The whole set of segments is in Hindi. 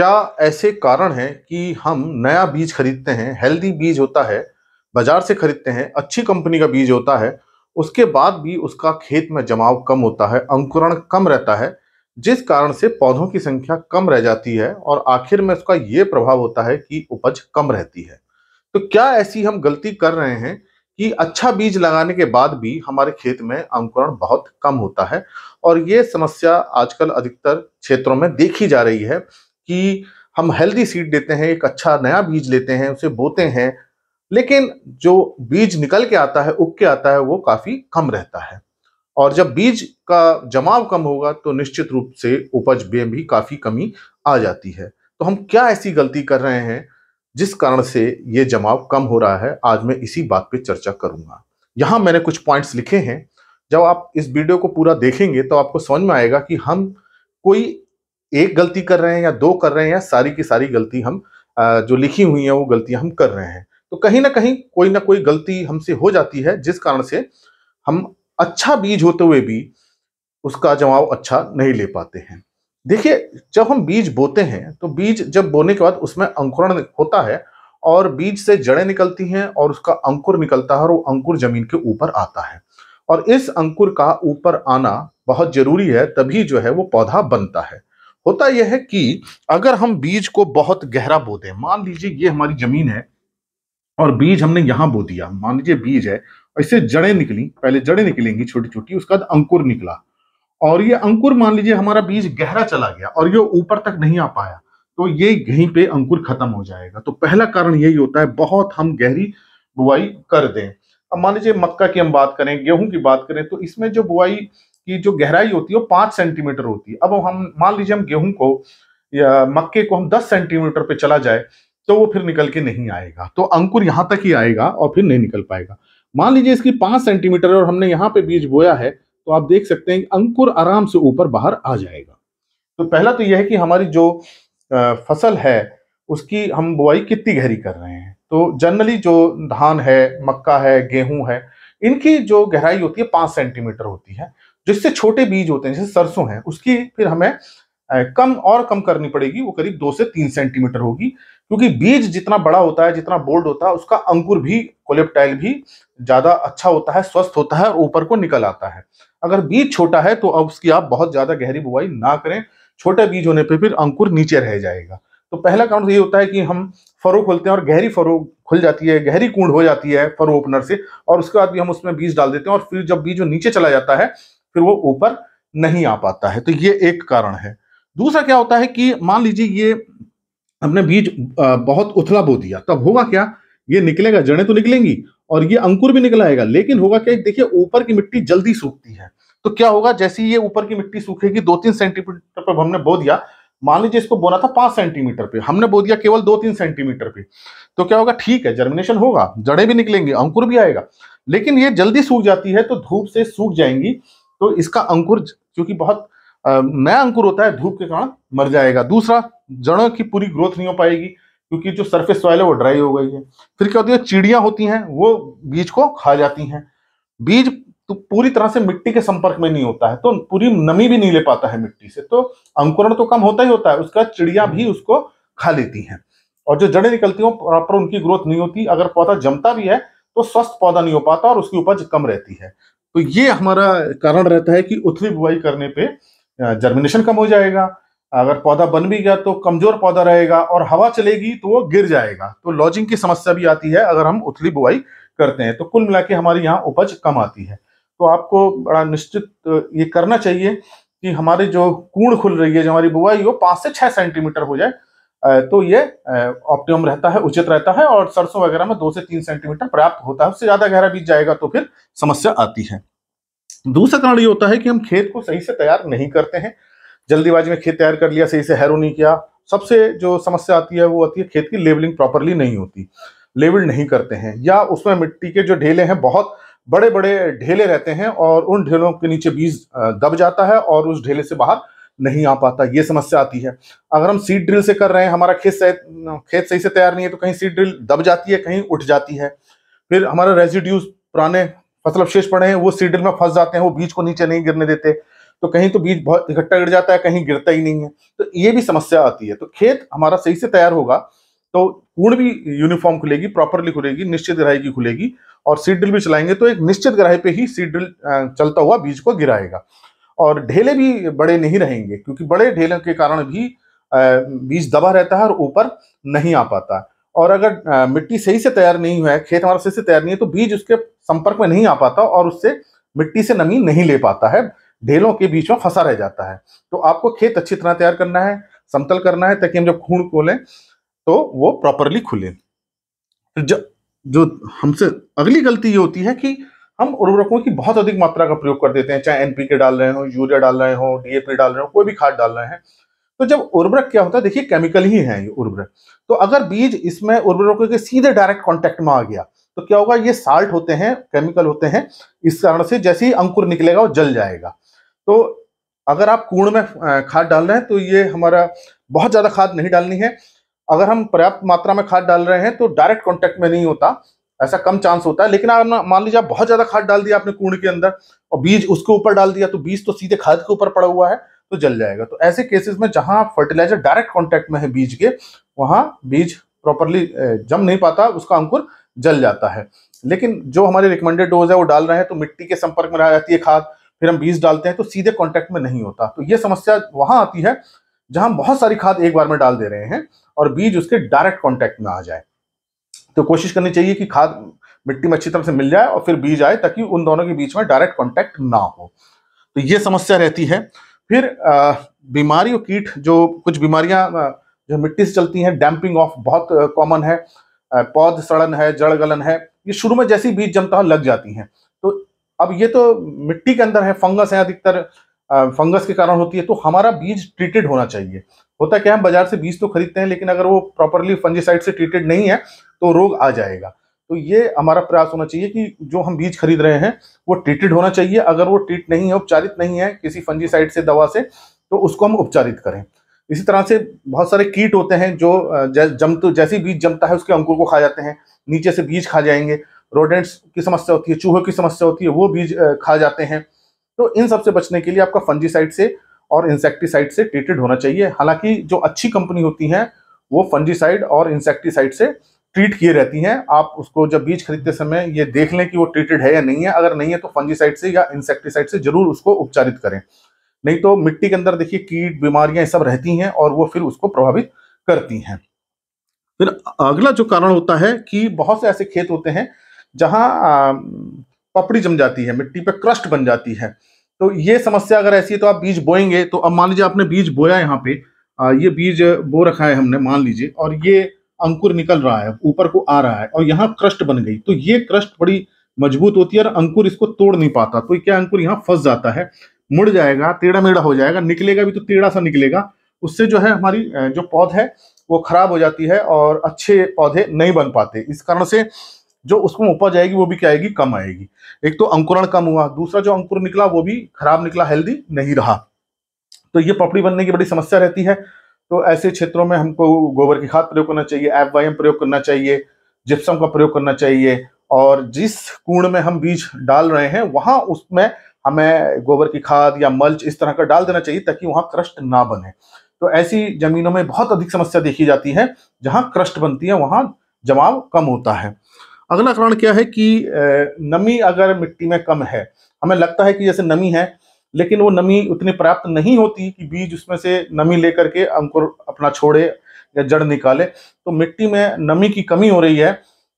क्या ऐसे कारण हैं कि हम नया बीज खरीदते हैं हेल्दी बीज होता है बाजार से खरीदते हैं अच्छी कंपनी का बीज होता है उसके बाद भी उसका खेत में जमाव कम होता है अंकुरण कम रहता है जिस कारण से पौधों की संख्या कम रह जाती है और आखिर में उसका ये प्रभाव होता है कि उपज कम रहती है तो क्या ऐसी हम गलती कर रहे हैं कि अच्छा बीज लगाने के बाद भी हमारे खेत में अंकुरण बहुत कम होता है और ये समस्या आजकल अधिकतर क्षेत्रों में देखी जा रही है कि हम हेल्दी सीड देते हैं एक अच्छा नया बीज लेते हैं उसे बोते हैं लेकिन जो बीज निकल के आता है उग के आता है वो काफ़ी कम रहता है और जब बीज का जमाव कम होगा तो निश्चित रूप से उपज में भी काफ़ी कमी आ जाती है तो हम क्या ऐसी गलती कर रहे हैं जिस कारण से ये जमाव कम हो रहा है आज मैं इसी बात पे चर्चा करूंगा यहाँ मैंने कुछ पॉइंट्स लिखे हैं जब आप इस वीडियो को पूरा देखेंगे तो आपको समझ में आएगा कि हम कोई एक गलती कर रहे हैं या दो कर रहे हैं या सारी की सारी गलती हम जो लिखी हुई है वो गलतियां हम कर रहे हैं तो कहीं ना कहीं कोई ना कोई गलती हमसे हो जाती है जिस कारण से हम अच्छा बीज होते हुए भी उसका जवाब अच्छा नहीं ले पाते हैं देखिए जब हम बीज बोते हैं तो बीज जब बोने के बाद उसमें अंकुरण होता है और बीज से जड़ें निकलती हैं और उसका अंकुर निकलता है और वो अंकुर जमीन के ऊपर आता है और इस अंकुर का ऊपर आना बहुत जरूरी है तभी जो है वो पौधा बनता है होता यह है कि अगर हम बीज को बहुत गहरा बोते हैं मान लीजिए ये हमारी जमीन है और बीज हमने यहाँ बो दिया मान लीजिए बीज है इससे जड़ें निकली पहले जड़ें निकलेंगी छोटी छोटी उसके बाद अंकुर निकला और ये अंकुर मान लीजिए हमारा बीज गहरा चला गया और ये ऊपर तक नहीं आ पाया तो ये यहीं पे अंकुर खत्म हो जाएगा तो पहला कारण यही होता है बहुत हम गहरी बुआई कर दें अब मान लीजिए मक्का की हम बात करें गेहूं की बात करें तो इसमें जो बुआई की जो गहराई होती है वो पांच सेंटीमीटर होती है अब हम मान लीजिए हम गेहूं को या मक्के को हम दस सेंटीमीटर पे चला जाए तो वो फिर निकल के नहीं आएगा तो अंकुर यहां तक ही आएगा और फिर नहीं निकल पाएगा मान लीजिए इसकी पांच सेंटीमीटर और हमने यहाँ पे बीज बोया है तो आप देख सकते हैं अंकुर आराम से ऊपर बाहर आ जाएगा तो पहला तो यह है कि हमारी जो फसल है उसकी हम बुआई कितनी गहरी कर रहे हैं तो जनरली जो धान है मक्का है गेहूं है इनकी जो गहराई होती है पांच सेंटीमीटर होती है जिससे छोटे बीज होते हैं जैसे सरसों है उसकी फिर हमें कम और कम करनी पड़ेगी वो करीब दो से तीन सेंटीमीटर होगी क्योंकि बीज जितना बड़ा होता है जितना बोल्ड होता है उसका अंकुर भी कोलेप्टाइल भी ज़्यादा अच्छा होता है स्वस्थ होता है और ऊपर को निकल आता है अगर बीज छोटा है तो अब उसकी आप बहुत ज़्यादा गहरी बुआई ना करें छोटे बीज होने पर फिर अंकुर नीचे रह जाएगा तो पहला कारण तो ये होता है कि हम फरो खोलते हैं और गहरी फरो खुल जाती है गहरी कूंड हो जाती है फरो ओपनर से और उसके बाद भी हम उसमें बीज डाल देते हैं और फिर जब बीज नीचे चला जाता है फिर वो ऊपर नहीं आ पाता है तो ये एक कारण है दूसरा क्या होता है कि मान लीजिए ये हमने बीज बहुत उथला बो दिया तब होगा क्या ये निकलेगा जड़ें तो निकलेंगी और ये अंकुर भी निकल आएगा लेकिन होगा क्या देखिए ऊपर की मिट्टी जल्दी सूखती है तो क्या होगा जैसे ये ऊपर की मिट्टी सूखेगी दो तीन सेंटीमीटर पर हमने बो दिया मान लीजिए इसको बोना था पांच सेंटीमीटर पे हमने बो दिया केवल दो तीन सेंटीमीटर पे तो क्या होगा ठीक है जर्मिनेशन होगा जड़ें भी निकलेंगी अंकुर भी आएगा लेकिन ये जल्दी सूख जाती है तो धूप से सूख जाएंगी तो इसका अंकुर क्योंकि बहुत नया अंकुर होता है धूप के कारण मर जाएगा दूसरा जड़ों की पूरी ग्रोथ नहीं हो पाएगी क्योंकि जो सरफेस सॉइल है वो ड्राई हो गई है फिर क्या होती है चिड़िया होती हैं वो बीज को खा जाती हैं बीज तो पूरी तरह से मिट्टी के संपर्क में नहीं होता है तो पूरी नमी भी नहीं ले पाता है मिट्टी से तो अंकुरण तो कम होता ही होता है उसका चिड़िया भी उसको खा लेती हैं और जो जड़ें निकलती हैं प्रॉपर उनकी ग्रोथ नहीं होती अगर पौधा जमता भी है तो स्वस्थ पौधा नहीं हो पाता और उसकी उपज कम रहती है तो ये हमारा कारण रहता है कि उथली बुआई करने पे जर्मिनेशन कम हो जाएगा अगर पौधा बन भी गया तो कमजोर पौधा रहेगा और हवा चलेगी तो वो गिर जाएगा तो लॉजिंग की समस्या भी आती है अगर हम उथली बुआई करते हैं तो कुल मिला के हमारे यहाँ उपज कम आती है तो आपको बड़ा निश्चित ये करना चाहिए कि हमारे जो कूड़ खुल रही है जो हमारी बुआई वो पाँच से छः सेंटीमीटर हो जाए तो ये ऑप्टिमम रहता है उचित रहता है और सरसों वगैरह में दो से तीन सेंटीमीटर पर्याप्त होता है उससे ज्यादा गहरा बीज जाएगा तो फिर समस्या आती है दूसरा कारण ये होता है कि हम खेत को सही से तैयार नहीं करते हैं जल्दीबाजी में खेत तैयार कर लिया सही से हैरो नहीं किया सबसे जो समस्या आती है वो आती है खेत की लेवलिंग प्रॉपरली नहीं होती लेवल नहीं करते हैं या उसमें मिट्टी के जो ढेले हैं बहुत बड़े बड़े ढेले रहते हैं और उन ढेलों के नीचे बीज दब जाता है और उस ढेले से बाहर नहीं आ पाता ये समस्या आती है अगर हम सीड ड्रिल से कर रहे हैं हमारा खेत सही खेत सही से तैयार नहीं है तो कहीं सीड ड्रिल दब जाती है कहीं उठ जाती है फिर हमारा रेजिड्यूज पुराने फसल अवशेष पड़े हैं वो सीड ड्रिल में फंस जाते हैं वो बीज को नीचे नहीं गिरने देते तो कहीं तो बीज बहुत इकट्ठा गिर जाता है कहीं गिरता ही नहीं है तो ये भी समस्या आती है तो खेत हमारा सही से तैयार होगा तो पूर्ण भी यूनिफॉर्म खुलेगी प्रॉपरली खुलेगी निश्चित ग्राही की खुलेगी और सीड ड्रिल भी चलाएंगे तो एक निश्चित ग्राही पे ही सीड ड्रिल चलता हुआ बीज को गिराएगा और ढेले भी बड़े नहीं रहेंगे क्योंकि बड़े ढेलों के कारण भी बीज दबा रहता है और ऊपर नहीं आ पाता और अगर मिट्टी सही से तैयार नहीं हुआ है खेत हमारा सही से तैयार नहीं है तो बीज उसके संपर्क में नहीं आ पाता और उससे मिट्टी से नमी नहीं ले पाता है ढेलों के बीच में फंसा रह जाता है तो आपको खेत अच्छी तरह तैयार करना है समतल करना है ताकि हम जब खून खोलें तो वो प्रॉपरली खुले जो जो हमसे अगली गलती ये होती है कि हम उर्वरकों की बहुत अधिक मात्रा का प्रयोग कर देते हैं चाहे एनपीके डाल रहे हो यूरिया डाल रहे हो डीएपी डाल रहे हो कोई भी खाद डाल रहे हैं तो जब उर्वरक क्या होता है देखिए केमिकल ही है ये उर्वरक तो अगर बीज इसमें उर्वरकों के सीधे डायरेक्ट कॉन्टेक्ट में आ गया तो क्या होगा ये साल्ट होते हैं केमिकल होते हैं इस कारण से जैसे ही अंकुर निकलेगा वो जल जाएगा तो अगर आप कूड़ में खाद डाल रहे हैं तो ये हमारा बहुत ज़्यादा खाद नहीं डालनी है अगर हम पर्याप्त मात्रा में खाद डाल रहे हैं तो डायरेक्ट कॉन्टेक्ट में नहीं होता ऐसा कम चांस होता है लेकिन आप मान लीजिए आप बहुत ज्यादा खाद डाल दिया आपने कूड़ के अंदर और बीज उसके ऊपर डाल दिया तो बीज तो सीधे खाद के ऊपर पड़ा हुआ है तो जल जाएगा तो ऐसे केसेस में जहां फर्टिलाइजर डायरेक्ट कॉन्टेक्ट में है बीज के वहां बीज प्रॉपरली जम नहीं पाता उसका अंकुर जल जाता है लेकिन जो हमारे रिकमेंडेड डोज है वो डाल रहे हैं तो मिट्टी के संपर्क में रह जाती है खाद फिर हम बीज डालते हैं तो सीधे कॉन्टेक्ट में नहीं होता तो ये समस्या वहां आती है जहां बहुत सारी खाद एक बार में डाल दे रहे हैं और बीज उसके डायरेक्ट कॉन्टेक्ट में आ जाए तो कोशिश करनी चाहिए कि खाद मिट्टी में अच्छी तरह से मिल जाए और फिर बीज आए ताकि उन दोनों के बीच में डायरेक्ट कॉन्टैक्ट ना हो तो ये समस्या रहती है फिर बीमारी और कीट जो कुछ बीमारियां जो मिट्टी से चलती हैं डैम्पिंग ऑफ बहुत कॉमन है पौध सड़न है जड़ गलन है ये शुरू में जैसी बीज जमता हो लग जाती हैं तो अब ये तो मिट्टी के अंदर है फंगस है अधिकतर फंगस के कारण होती है तो हमारा बीज ट्रीटेड होना चाहिए होता क्या है बाजार से बीज तो खरीदते हैं लेकिन अगर वो प्रॉपरली फंजीसाइड से ट्रीटेड नहीं है तो रोग आ जाएगा तो ये हमारा प्रयास होना चाहिए कि जो हम बीज खरीद रहे हैं वो ट्रीटेड होना चाहिए अगर वो ट्रीट नहीं है उपचारित नहीं है किसी फंजीसाइड से दवा से तो उसको हम उपचारित करें इसी तरह से बहुत सारे कीट होते हैं जो जम जैसे बीज जमता है उसके अंकुर को खा जाते हैं नीचे से बीज खा जाएंगे रोडेंट्स की समस्या होती है चूहों की समस्या होती है वो बीज खा जाते हैं तो इन सबसे बचने के लिए आपका फंजीसाइड से और इंसेक्टिसाइड से ट्रीटेड होना चाहिए हालांकि जो अच्छी कंपनी होती हैं वो फंजीसाइड और इंसेक्टिसाइड से ट्रीट किए रहती हैं आप उसको जब बीज खरीदते समय ये देख लें कि वो ट्रीटेड है या नहीं है अगर नहीं है तो फंजीसाइड से या इंसेक्टिसाइड से जरूर उसको उपचारित करें नहीं तो मिट्टी के अंदर देखिए कीट बीमारियां सब रहती हैं और वो फिर उसको प्रभावित करती हैं फिर अगला जो कारण होता है कि बहुत से ऐसे खेत होते हैं जहाँ पपड़ी जम जाती है मिट्टी पर क्रस्ट बन जाती है तो ये समस्या अगर ऐसी है तो आप बीज बोएंगे तो अब मान लीजिए आपने बीज बोया यहाँ पे ये बीज बो रखा है हमने मान लीजिए और ये अंकुर निकल रहा है ऊपर को आ रहा है और यहाँ क्रस्ट बन गई तो ये क्रस्ट बड़ी मजबूत होती है और अंकुर इसको तोड़ नहीं पाता तो क्या अंकुर यहाँ फंस जाता है मुड़ जाएगा टेढ़ा मेढ़ा हो जाएगा निकलेगा भी तो टेढ़ा सा निकलेगा उससे जो है हमारी जो पौध है वो खराब हो जाती है और अच्छे पौधे नहीं बन पाते इस कारण से जो उसमें उपज आएगी वो भी क्या आएगी कम आएगी एक तो अंकुरण कम हुआ दूसरा जो अंकुर निकला वो भी खराब निकला हेल्दी नहीं रहा तो ये पपड़ी बनने की बड़ी समस्या रहती है तो ऐसे क्षेत्रों में हमको गोबर की खाद प्रयोग करना चाहिए एफ वाई प्रयोग करना चाहिए जिप्सम का प्रयोग करना चाहिए और जिस कूण में हम बीज डाल रहे हैं वहाँ उसमें हमें गोबर की खाद या मल्च इस तरह का डाल देना चाहिए ताकि वहाँ क्रष्ट ना बने तो ऐसी जमीनों में बहुत अधिक समस्या देखी जाती है जहाँ क्रष्ट बनती है वहाँ जमाव कम होता है अगला कारण क्या है कि नमी अगर मिट्टी में कम है हमें लगता है कि जैसे नमी है लेकिन वो नमी उतनी पर्याप्त नहीं होती कि बीज उसमें से नमी लेकर के अंकुर अपना छोड़े या जड़ निकाले तो मिट्टी में नमी की कमी हो रही है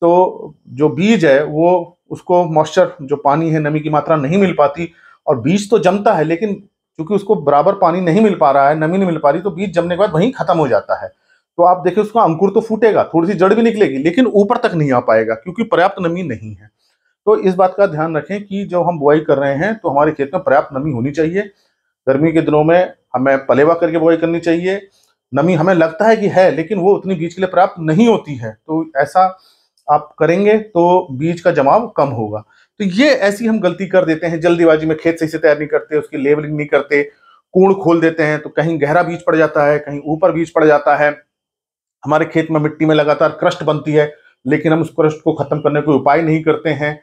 तो जो बीज है वो उसको मॉइस्चर जो पानी है नमी की मात्रा नहीं मिल पाती और बीज तो जमता है लेकिन क्योंकि उसको बराबर पानी नहीं मिल पा रहा है नमी नहीं मिल पा रही तो बीज जमने के बाद वहीं खत्म हो जाता है तो आप देखिए उसका अंकुर तो फूटेगा थोड़ी सी जड़ भी निकलेगी लेकिन ऊपर तक नहीं आ पाएगा क्योंकि पर्याप्त नमी नहीं है तो इस बात का ध्यान रखें कि जब हम बुआई कर रहे हैं तो हमारे खेत में पर्याप्त नमी होनी चाहिए गर्मी के दिनों में हमें पलेवा करके बुआई करनी चाहिए नमी हमें लगता है कि है लेकिन वो उतनी बीज के लिए पर्याप्त नहीं होती है तो ऐसा आप करेंगे तो बीज का जमाव कम होगा तो ये ऐसी हम गलती कर देते हैं जल्दीबाजी में खेत सही से तैयार नहीं करते उसकी लेवलिंग नहीं करते कूड़ खोल देते हैं तो कहीं गहरा बीज पड़ जाता है कहीं ऊपर बीज पड़ जाता है हमारे खेत में मिट्टी में लगातार क्रष्ट बनती है लेकिन हम उस क्रष्ट को खत्म करने कोई उपाय नहीं करते हैं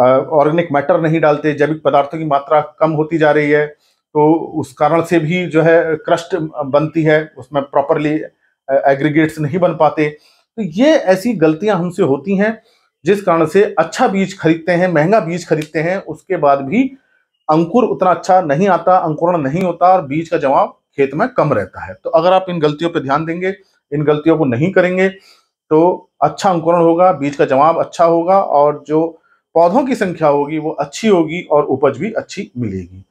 ऑर्गेनिक मैटर नहीं डालते जैविक पदार्थों की मात्रा कम होती जा रही है तो उस कारण से भी जो है क्रस्ट बनती है उसमें प्रॉपरली एग्रीगेट्स नहीं बन पाते तो ये ऐसी गलतियां हमसे होती हैं जिस कारण से अच्छा बीज खरीदते हैं महंगा बीज खरीदते हैं उसके बाद भी अंकुर उतना अच्छा नहीं आता अंकुरण नहीं होता और बीज का जवाब खेत में कम रहता है तो अगर आप इन गलतियों पर ध्यान देंगे इन गलतियों को नहीं करेंगे तो अच्छा अंकुरण होगा बीज का जवाब अच्छा होगा और जो पौधों की संख्या होगी वो अच्छी होगी और उपज भी अच्छी मिलेगी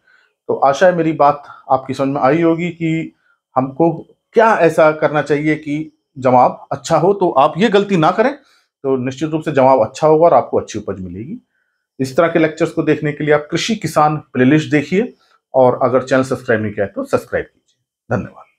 तो आशा है मेरी बात आपकी समझ में आई होगी कि हमको क्या ऐसा करना चाहिए कि जवाब अच्छा हो तो आप ये गलती ना करें तो निश्चित रूप से जवाब अच्छा होगा और आपको अच्छी उपज मिलेगी इस तरह के लेक्चर्स को देखने के लिए आप कृषि किसान प्लेलिस्ट देखिए और अगर चैनल सब्सक्राइब नहीं किया है तो सब्सक्राइब कीजिए धन्यवाद